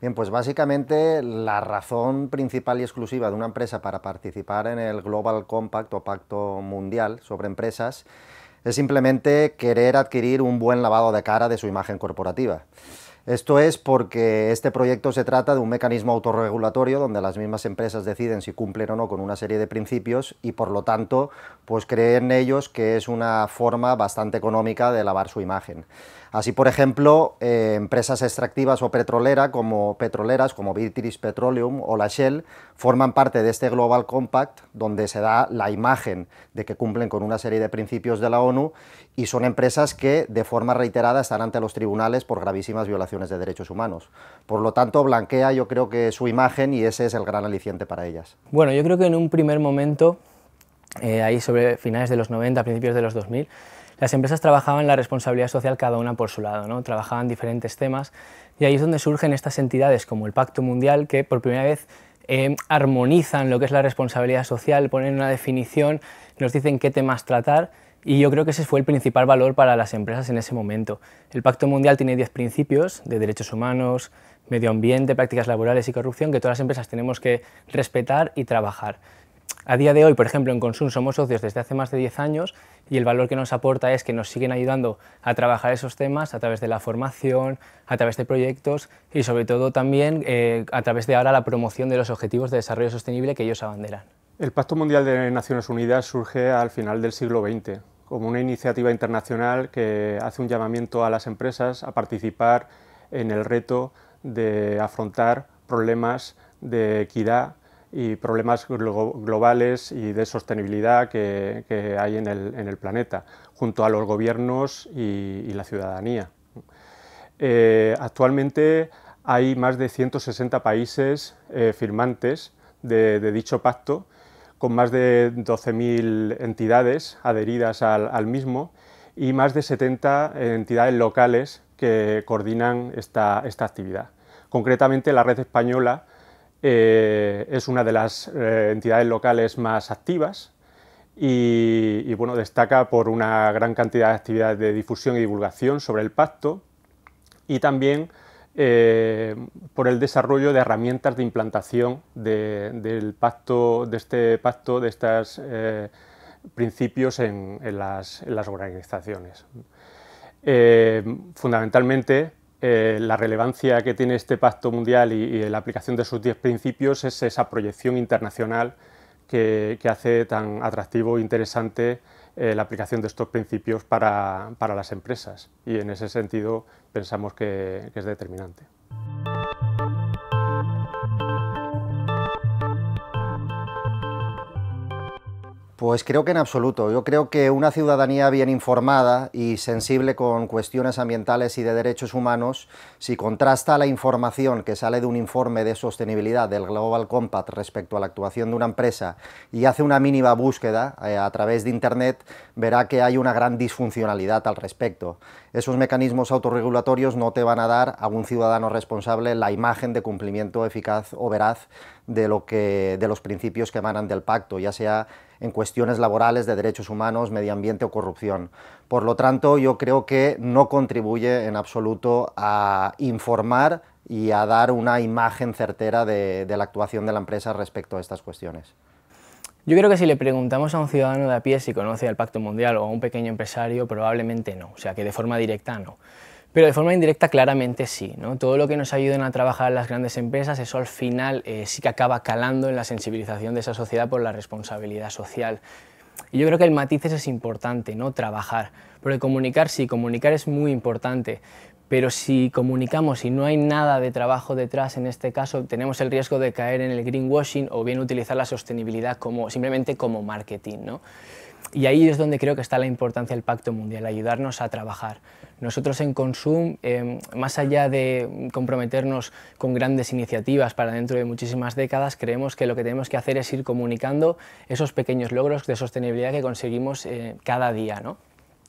Bien, pues básicamente la razón principal y exclusiva de una empresa para participar en el Global Compact o Pacto Mundial sobre Empresas es simplemente querer adquirir un buen lavado de cara de su imagen corporativa. Esto es porque este proyecto se trata de un mecanismo autorregulatorio donde las mismas empresas deciden si cumplen o no con una serie de principios y por lo tanto pues creen ellos que es una forma bastante económica de lavar su imagen. Así, por ejemplo, eh, empresas extractivas o petroleras como, petroleras como British Petroleum o la Shell forman parte de este Global Compact, donde se da la imagen de que cumplen con una serie de principios de la ONU y son empresas que de forma reiterada están ante los tribunales por gravísimas violaciones de derechos humanos. Por lo tanto, blanquea yo creo que su imagen y ese es el gran aliciente para ellas. Bueno, yo creo que en un primer momento, eh, ahí sobre finales de los 90, principios de los 2000, las empresas trabajaban la responsabilidad social cada una por su lado, ¿no? trabajaban diferentes temas y ahí es donde surgen estas entidades como el Pacto Mundial que por primera vez eh, armonizan lo que es la responsabilidad social, ponen una definición, nos dicen qué temas tratar y yo creo que ese fue el principal valor para las empresas en ese momento. El Pacto Mundial tiene 10 principios de derechos humanos, medio ambiente, prácticas laborales y corrupción que todas las empresas tenemos que respetar y trabajar. A día de hoy, por ejemplo, en Consum somos socios desde hace más de 10 años y el valor que nos aporta es que nos siguen ayudando a trabajar esos temas a través de la formación, a través de proyectos y sobre todo también eh, a través de ahora la promoción de los objetivos de desarrollo sostenible que ellos abanderan. El Pacto Mundial de Naciones Unidas surge al final del siglo XX como una iniciativa internacional que hace un llamamiento a las empresas a participar en el reto de afrontar problemas de equidad y problemas globales y de sostenibilidad que, hay en el, planeta, junto a los gobiernos y, la ciudadanía. Eh, actualmente hay más de 160 países eh, firmantes de, dicho pacto, con más de 12.000 entidades adheridas al, mismo y más de 70 entidades locales que coordinan esta actividad. Concretamente, la red española eh, es una de las eh, entidades locales más activas y, bueno, destaca por una gran cantidad de actividades de difusión y divulgación sobre el pacto y también eh, por el desarrollo de herramientas de implantación de, del pacto, de este pacto, de estos principios en, las, organizaciones. fundamentalmente, eh, la relevancia que tiene este pacto mundial y, la aplicación de sus 10 principios es esa proyección internacional que, hace tan atractivo e interesante eh, la aplicación de estos principios para, las empresas. Y en ese sentido pensamos que es determinante. Pues creo que en absoluto. Yo creo que una ciudadanía bien informada y sensible con cuestiones ambientales y de derechos humanos, si contrasta la información que sale de un informe de sostenibilidad del Global Compact respecto a la actuación de una empresa y hace una mínima búsqueda eh, a través de Internet, verá que hay una gran disfuncionalidad al respecto. Esos mecanismos autorregulatorios no te van a dar a un ciudadano responsable la imagen de cumplimiento eficaz o veraz de, lo que, de los principios que emanan del pacto, ya sea en cuestiones laborales de derechos humanos, medio ambiente o corrupción. Por lo tanto, yo creo que no contribuye en absoluto a informar y a dar una imagen certera de, la actuación de la empresa respecto a estas cuestiones. Yo creo que si le preguntamos a un ciudadano de a pie si conoce al Pacto Mundial o a un pequeño empresario, probablemente no, o sea que de forma directa no. Pero de forma indirecta claramente sí. ¿no? Todo lo que nos ayuden a trabajar las grandes empresas, eso al final eh, sí que acaba calando en la sensibilización de esa sociedad por la responsabilidad social. Y yo creo que el matices es importante, ¿no? trabajar. Porque comunicar sí, comunicar es muy importante. Pero si comunicamos y no hay nada de trabajo detrás, en este caso tenemos el riesgo de caer en el greenwashing o bien utilizar la sostenibilidad como, simplemente como marketing. ¿no? Y ahí es donde creo que está la importancia del Pacto Mundial, ayudarnos a trabajar. Nosotros en Consum, eh, más allá de comprometernos con grandes iniciativas para dentro de muchísimas décadas, creemos que lo que tenemos que hacer es ir comunicando esos pequeños logros de sostenibilidad que conseguimos eh, cada día. ¿no?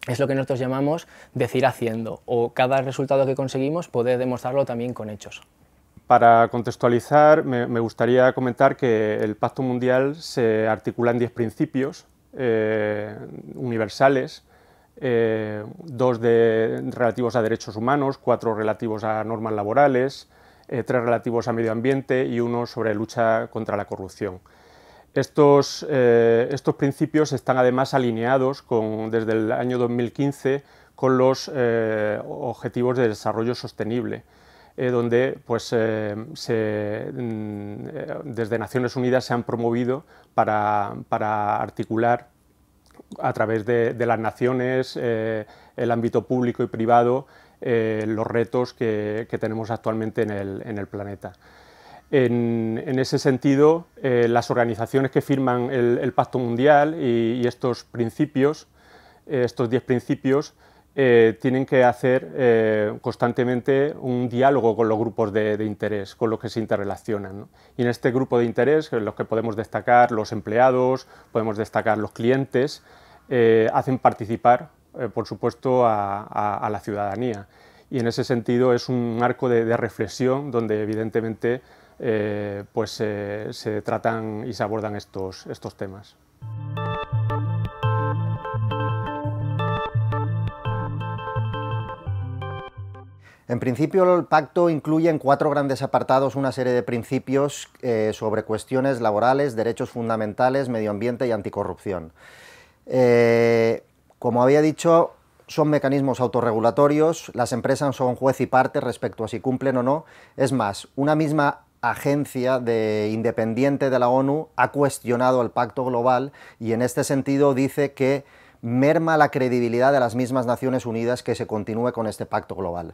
es lo que nosotros llamamos decir haciendo, o cada resultado que conseguimos poder demostrarlo también con hechos. Para contextualizar, me, me gustaría comentar que el Pacto Mundial se articula en 10 principios eh, universales, eh, dos de, relativos a derechos humanos, cuatro relativos a normas laborales, eh, tres relativos a medio ambiente y uno sobre lucha contra la corrupción. Estos, principios están además alineados desde el año 2015 con los objetivos de desarrollo sostenible eh, donde pues, eh, mm, eh, desde Naciones Unidas se han promovido para, articular a través de, las naciones, el ámbito público y privado, los retos que, tenemos actualmente en el, planeta. En, ese sentido, las organizaciones que firman el, Pacto Mundial y, estos principios, estos 10 principios, eh, tienen que hacer eh, constantemente un diálogo con los grupos de, interés, con los que se interrelacionan. Y en este grupo de interés, los que podemos destacar los empleados, podemos destacar los clientes, eh, hacen participar, por supuesto, a, la ciudadanía. Y en ese sentido es un arco de, de reflexión donde evidentemente pues, se tratan y se abordan estos, estos temas. En principio, el pacto incluye en cuatro grandes apartados una serie de principios eh, sobre cuestiones laborales, derechos fundamentales, medio ambiente y anticorrupción. Eh, como había dicho, son mecanismos autorregulatorios, las empresas son juez y parte respecto a si cumplen o no. Es más, una misma agencia de, independiente de la ONU ha cuestionado el pacto global y en este sentido dice que merma la credibilidad de las mismas Naciones Unidas que se continúe con este pacto global.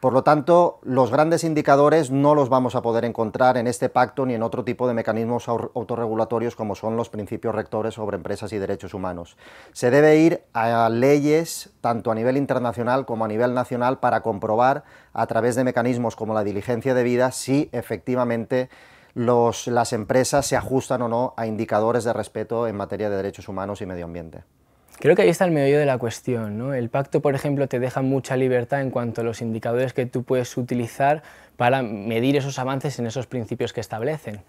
Por lo tanto, los grandes indicadores no los vamos a poder encontrar en este pacto ni en otro tipo de mecanismos autorregulatorios como son los principios rectores sobre empresas y derechos humanos. Se debe ir a leyes tanto a nivel internacional como a nivel nacional para comprobar a través de mecanismos como la diligencia debida si efectivamente las empresas se ajustan o no a indicadores de respeto en materia de derechos humanos y medio ambiente. Creo que ahí está el meollo de la cuestión. ¿no? El pacto, por ejemplo, te deja mucha libertad en cuanto a los indicadores que tú puedes utilizar para medir esos avances en esos principios que establecen.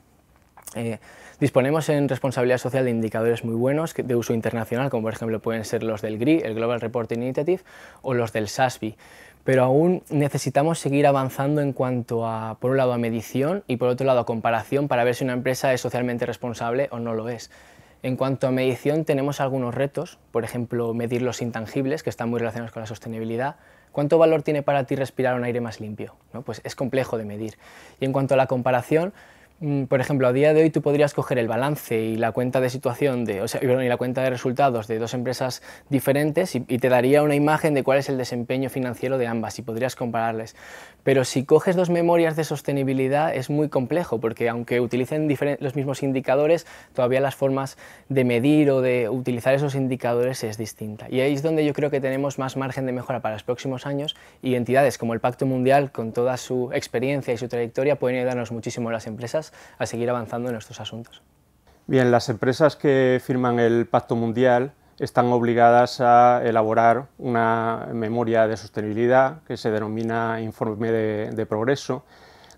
Eh, disponemos en responsabilidad social de indicadores muy buenos de uso internacional, como por ejemplo pueden ser los del GRI, el Global Reporting Initiative, o los del SASBI. Pero aún necesitamos seguir avanzando en cuanto a, por un lado, a medición y por otro lado, a comparación para ver si una empresa es socialmente responsable o no lo es. En cuanto a medición, tenemos algunos retos, por ejemplo, medir los intangibles, que están muy relacionados con la sostenibilidad. ¿Cuánto valor tiene para ti respirar un aire más limpio? Pues es complejo de medir. Y en cuanto a la comparación, Mm, por ejemplo, a día de hoy tú podrías coger el balance y la cuenta de situación de, o sea, y la cuenta de resultados de dos empresas diferentes y, te daría una imagen de cuál es el desempeño financiero de ambas y podrías compararles. Pero si coges dos memorias de sostenibilidad es muy complejo porque aunque utilicen los mismos indicadores, todavía las formas de medir o de utilizar esos indicadores es distinta. Y ahí es donde yo creo que tenemos más margen de mejora para los próximos años y entidades como el Pacto Mundial con toda su experiencia y su trayectoria pueden ayudarnos muchísimo a las empresas a seguir avanzando en estos asuntos. Bien, las empresas que firman el Pacto Mundial están obligadas a elaborar una memoria de sostenibilidad que se denomina informe de, progreso,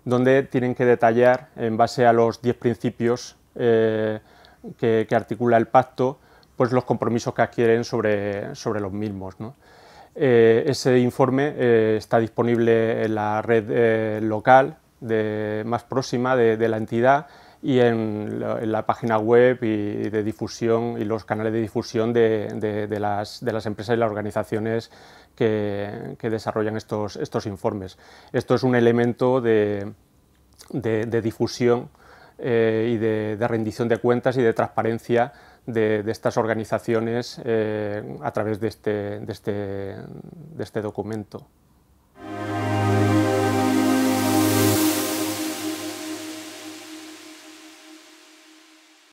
donde tienen que detallar en base a los 10 principios eh, que, articula el pacto, pues los compromisos que adquieren sobre, los mismos. Eh, ese informe eh, está disponible en la red local más próxima de, la entidad y en la, página web y de difusión y los canales de difusión de, las, empresas y las organizaciones que, desarrollan estos, informes. Esto es un elemento de, difusión eh, y de, rendición de cuentas y de transparencia de, estas organizaciones eh, a través de este, este, este documento.